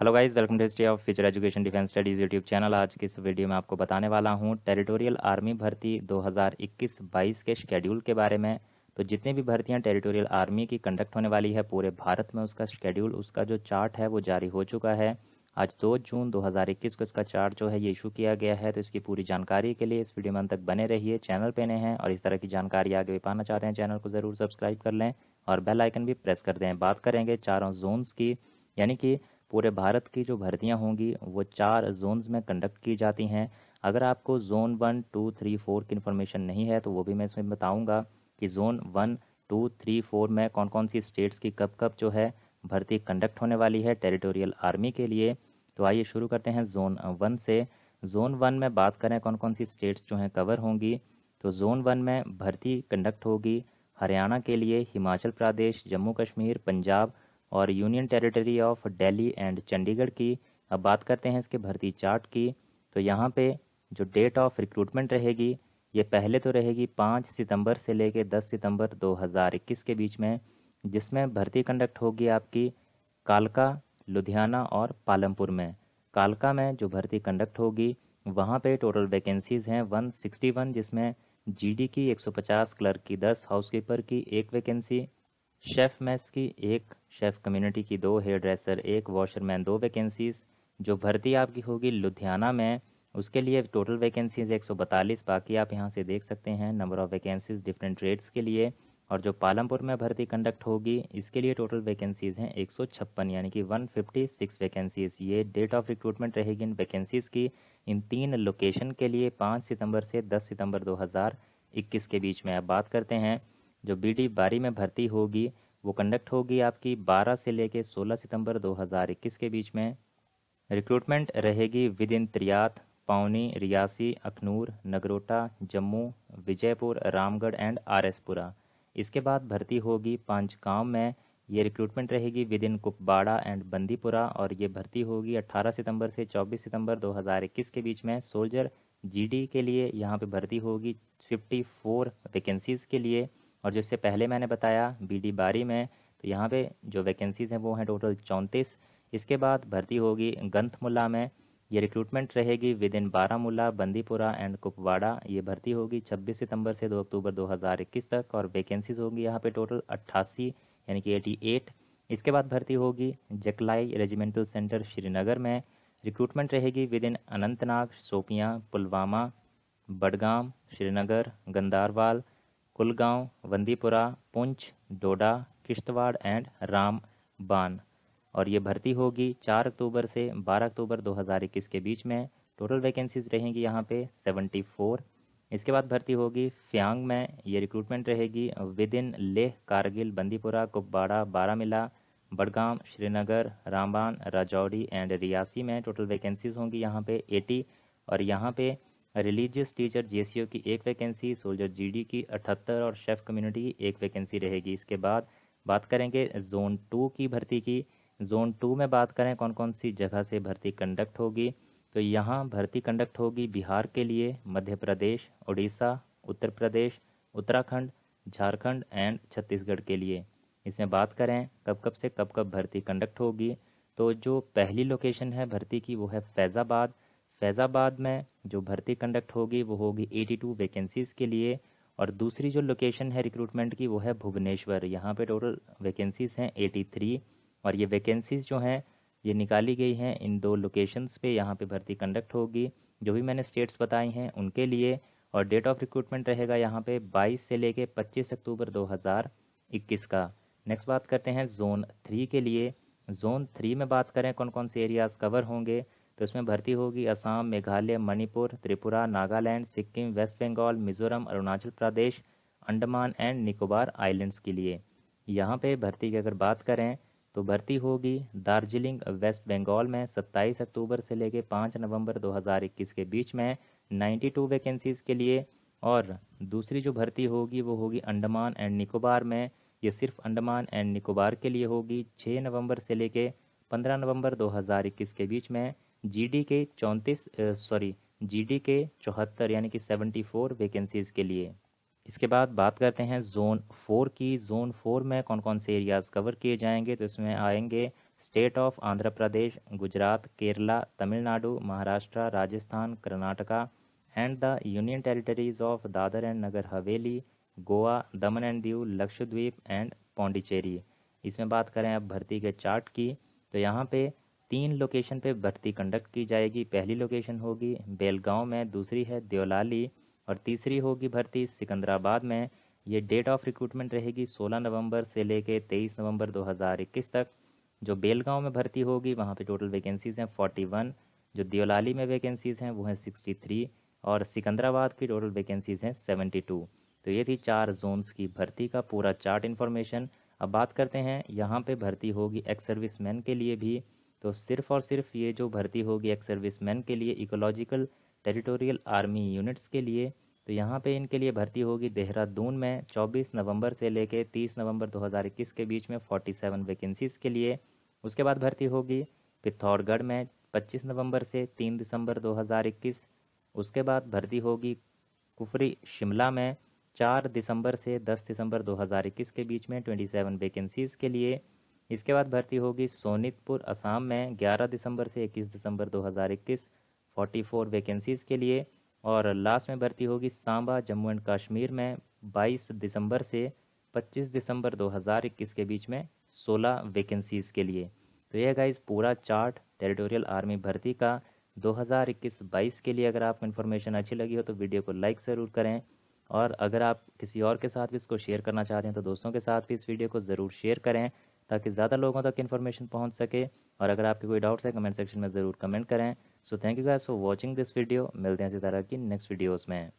hello guys welcome to history of future education defence studies YouTube channel आज की इस video में आपको बताने वाला हूं टेरिटोरियल आर्मी भर्ती 2021-22 के शेड्यूल के बारे में तो जितनी भी भर्तियां टेरिटोरियल आर्मी की कंडक्ट होने वाली है पूरे भारत में उसका शेड्यूल उसका जो चार्ट है वो जारी हो चुका है आज दो जून दो को इसका चार्ट जो है ये इशू किया गया है तो इसकी पूरी जानकारी के लिए इस वीडियो में अंत तक बने रहिए चैनल पर नए हैं और इस तरह की जानकारी आगे भी पाना चाहते हैं चैनल को ज़रूर सब्सक्राइब कर लें और बेलाइकन भी प्रेस कर दें बात करेंगे चारों जोन्स की यानी कि पूरे भारत की जो भर्तियाँ होंगी वो चार जोन्स में कंडक्ट की जाती हैं अगर आपको zone one two three four की इन्फॉर्मेशन नहीं है तो वो भी मैं इसमें बताऊँगा कि zone one two three four में कौन कौन सी स्टेट्स की कब कब जो है भर्ती कंडक्ट होने वाली है टेरिटोरियल आर्मी के लिए तो आइए शुरू करते हैं जोन वन से जोन वन में बात करें कौन कौन सी स्टेट्स जो हैं कवर होंगी तो जोन वन में भर्ती कंडक्ट होगी हरियाणा के लिए हिमाचल प्रदेश जम्मू कश्मीर पंजाब और union territory of Delhi and Chandigarh की अब बात करते हैं इसके भर्ती चार्ट की तो यहाँ पे जो डेट ऑफ रिक्रूटमेंट रहेगी ये पहले तो रहेगी पाँच सितंबर से लेके दस सितंबर 2021 के बीच में जिसमें भर्ती कंडक्ट होगी आपकी कालका लुधियाना और पालमपुर में कालका में जो भर्ती कंडक्ट होगी वहाँ पर टोटल वैकेंसीज़ हैं वन जिसमें जीडी की 150 क्लर्क की 10 हाउसकीपर की एक वैकेंसी शेफ़ मेस की एक शेफ़ कम्युनिटी की दो हेयर ड्रेसर एक वॉशरमैन दो वैकेंसीज़ जो भर्ती आपकी होगी लुधियाना में उसके लिए टोटल वैकेंसीज़ एक सौ बतालीस बाकी आप यहाँ से देख सकते हैं number of vacancies different rates के लिए और जो पालमपुर में भर्ती कंडक्ट होगी इसके लिए टोटल वैकेंसीज़ हैं एक सौ छप्पन यानी कि वन फिफ्टी सिक्स वैकेंसीज़ ये डेट ऑफ रिक्रूटमेंट रहेगी इन वैकेंसीज़ की इन तीन लोकेशन के लिए पाँच सितंबर से दस सितंबर दो हज़ार इक्कीस के बीच में अब बात करते हैं जो बीडी बारी में भर्ती होगी वो कंडक्ट होगी आपकी 12 से लेके 16 सितंबर 2021 के बीच में रिक्रूटमेंट रहेगी विद इन त्रियात पावनी रियासी अखनूर नगरोटा जम्मू विजयपुर रामगढ़ एंड आरएसपुरा इसके बाद भर्ती होगी गाँव में ये रिक्रूटमेंट रहेगी within Kupwara and Bandipora और ये भर्ती होगी 18 सितंबर से 24 सितंबर 2021 के बीच में सोल्जर जीडी के लिए यहाँ पे भर्ती होगी 54 वैकेंसीज़ के लिए और जिससे पहले मैंने बताया बी बारी में तो यहाँ पे जो वैकेंसीज़ हैं वो हैं टोटल चौंतीस इसके बाद भर्ती होगी गंथमुला में ये रिक्रूटमेंट रहेगी within Baramulla Bandipora and Kupwara ये भर्ती होगी 26 सितंबर से 2 अक्टूबर 2021 तक और वैकेंसीज होगी यहाँ पे टोटल 88 यानी कि 88 इसके बाद भर्ती होगी जकलाई रेजिमेंटल सेंटर श्रीनगर में रिक्रूटमेंट रहेगी within Anantnag Shopian Pulwama Budgam Srinagar Ganderbal Kulgam Bandipora Poonch Doda Kishtwar and Ramban और ये भर्ती होगी 4 अक्टूबर से 12 अक्टूबर 2021 के बीच में टोटल वैकेंसीज रहेंगी यहाँ पे 74 इसके बाद भर्ती होगी फ्यांग में ये रिक्रूटमेंट रहेगी within Leh Kargil Bandipora Kupwara Baramulla Budgam Srinagar Ramban Rajouri and Reasi में टोटल वैकेंसीज होंगी यहाँ पे 80 और यहाँ पे रिलीजियस टीचर जेसीओ की एक वैकेंसी सोल्जर जीडी की अठहत्तर और शेफ़ कम्युनिटी की एक वैकेंसी रहेगी इसके बाद बात करेंगे जोन टू की भर्ती की जोन टू में बात करें कौन कौन सी जगह से भर्ती कंडक्ट होगी तो यहाँ भर्ती कंडक्ट होगी बिहार के लिए मध्य प्रदेश उड़ीसा उत्तर प्रदेश उत्तराखंड झारखंड एंड छत्तीसगढ़ के लिए इसमें बात करें कब कब से कब कब भर्ती कंडक्ट होगी तो जो पहली लोकेशन है भर्ती की वो है फैज़ाबाद फैज़ाबाद में जो भर्ती कंडक्ट होगी वो होगी 82 वैकेंसीज़ के लिए और दूसरी जो लोकेशन है रिक्रूटमेंट की वो है भुवनेश्वर यहाँ पे टोटल वैकेंसीज़ हैं 83 और ये वैकेंसीज़ जो हैं ये निकाली गई हैं इन दो लोकेशंस पे यहाँ पे भर्ती कंडक्ट होगी जो भी मैंने स्टेट्स बताई हैं उनके लिए और डेट ऑफ रिक्रूटमेंट रहेगा यहाँ पर बाईस से ले कर अक्टूबर दो का नेक्स्ट बात करते हैं जोन थ्री के लिए जोन थ्री में बात करें कौन कौन से एरियाज़ कवर होंगे तो इसमें भर्ती होगी असम मेघालय मणिपुर त्रिपुरा नागालैंड सिक्किम वेस्ट बंगाल मिजोरम अरुणाचल प्रदेश अंडमान एंड निकोबार आइलैंड्स के लिए यहाँ पे भर्ती की अगर बात करें तो भर्ती होगी दार्जिलिंग वेस्ट बंगाल में 27 अक्टूबर से लेके 5 नवंबर 2021 के बीच में 92 वैकेंसीज़ के लिए और दूसरी जो भर्ती होगी वो होगी अंडमान एंड निकोबार में ये सिर्फ अंडमान एंड निकोबार के लिए होगी 6 नवंबर से लेके 15 नवंबर 2021 के बीच में जी के चौंतीस सॉरी जी के चौहत्तर यानी कि सेवेंटी फोर वेकेंसीज़ के लिए इसके बाद बात करते हैं जोन फोर की जोन फोर में कौन कौन से एरियाज़ कवर किए जाएंगे तो इसमें आएंगे state of Andhra Pradesh Gujarat Kerala Tamil Nadu Maharashtra Rajasthan Karnataka and the union territories of Dadra and Nagar Haveli Goa Daman and Diu Lakshadweep and Pondicherry इसमें बात करें अब भर्ती के चार्ट की तो यहाँ पे तीन लोकेशन पे भर्ती कंडक्ट की जाएगी पहली लोकेशन होगी बेलगांव में दूसरी है देवलाली और तीसरी होगी भर्ती सिकंदराबाद में ये डेट ऑफ रिक्रूटमेंट रहेगी 16 नवंबर से लेके 23 नवंबर 2021 तक जो बेलगांव में भर्ती होगी वहाँ पे टोटल वैकेंसीज़ हैं 41 जो देवलाली में वैकेंसीज़ हैं वो हैं सिक्सटी और सिकंदराबाद की टोटल वैकेंसीज़ हैं सेवेंटी तो ये थी चार जोन्स की भर्ती का पूरा चार्ट इन्फॉर्मेशन अब बात करते हैं यहाँ पे भर्ती होगी एक्स सर्विस मैन के लिए भी तो सिर्फ और सिर्फ ये जो भर्ती होगी सर्विस मैन के लिए इकोलॉजिकल टेरिटोरियल आर्मी यूनिट्स के लिए तो यहाँ पे इनके लिए भर्ती होगी देहरादून में 24 नवंबर से लेके 30 नवंबर 2021 के बीच में 47 वैकेंसीज़ के लिए उसके बाद भर्ती होगी पिथौरगढ़ में 25 नवंबर से 3 दिसंबर 2021 उसके बाद भर्ती होगी कुफरी शिमला में 4 दिसंबर से 10 दिसंबर 2021 के बीच में 27 वैकेंसीज़ के लिए इसके बाद भर्ती होगी सोनितपुर असम में 11 दिसंबर से 21 दिसंबर 2021 44 वैकेंसीज़ के लिए और लास्ट में भर्ती होगी सांबा जम्मू एंड कश्मीर में 22 दिसंबर से 25 दिसंबर 2021 के बीच में 16 वैकेंसीज़ के लिए तो यह गाइज पूरा चार्ट टेरिटोरियल आर्मी भर्ती का 2021-22 के लिए अगर आपको इन्फॉर्मेशन अच्छी लगी हो तो वीडियो को लाइक ज़रूर करें और अगर आप किसी और के साथ भी इसको शेयर करना चाहते हैं तो दोस्तों के साथ भी इस वीडियो को ज़रूर शेयर करें ताकि ज़्यादा लोगों तक इन्फॉर्मेशन पहुँच सके और अगर आपके कोई डाउट्स है कमेंट सेक्शन में ज़रूर कमेंट करें so thank you guys for watching this video मिलते हैं इसी तरह की नेक्स्ट वीडियोज़ में